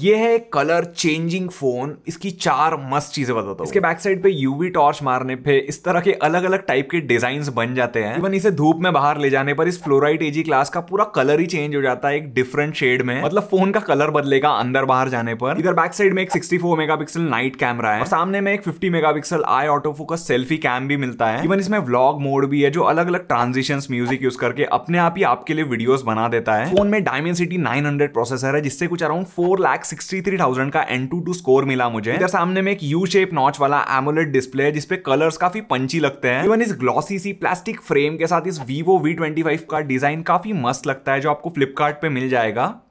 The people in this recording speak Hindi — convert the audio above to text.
ये है कलर चेंजिंग फोन इसकी चार मस्त चीजें बताता हूँ इसके बैक साइड पे यूवी टॉर्च मारने पे इस तरह के अलग अलग टाइप के डिजाइन बन जाते हैं इवन इसे धूप में बाहर ले जाने पर इस फ्लोराइट एजी क्लास का पूरा कलर ही चेंज हो जाता है एक डिफरेंट शेड में मतलब फोन का कलर बदलेगा अंदर बाहर जाने पर इधर बैक साइड में एक सिक्सटी फोर नाइट कैमरा है और सामने में एक fifty megapixel eye autofocus selfie cam भी मिलता है इवन इसमें व्लॉग मोड भी है जो अलग अलग ट्रांजिशन म्यूजिक यूज करके अपने आप ही आपके लिए वीडियो बना देता है फोन में सिटी नाइन प्रोसेसर है जिससे कुछ around four lakhs three thousand का एन टू टू स्कोर मिला मुझे इधर सामने में एक यू शेप नॉच वाला एमोलेट डिस्प्ले है जिसपे कलर्स काफी पंची लगते हैं इवन इस ग्लॉसी सी प्लास्टिक फ्रेम के साथ इस वीवो वी ट्वेंटी फाइव का डिजाइन काफी मस्त लगता है जो आपको फ्लिपकार्ट मिल जाएगा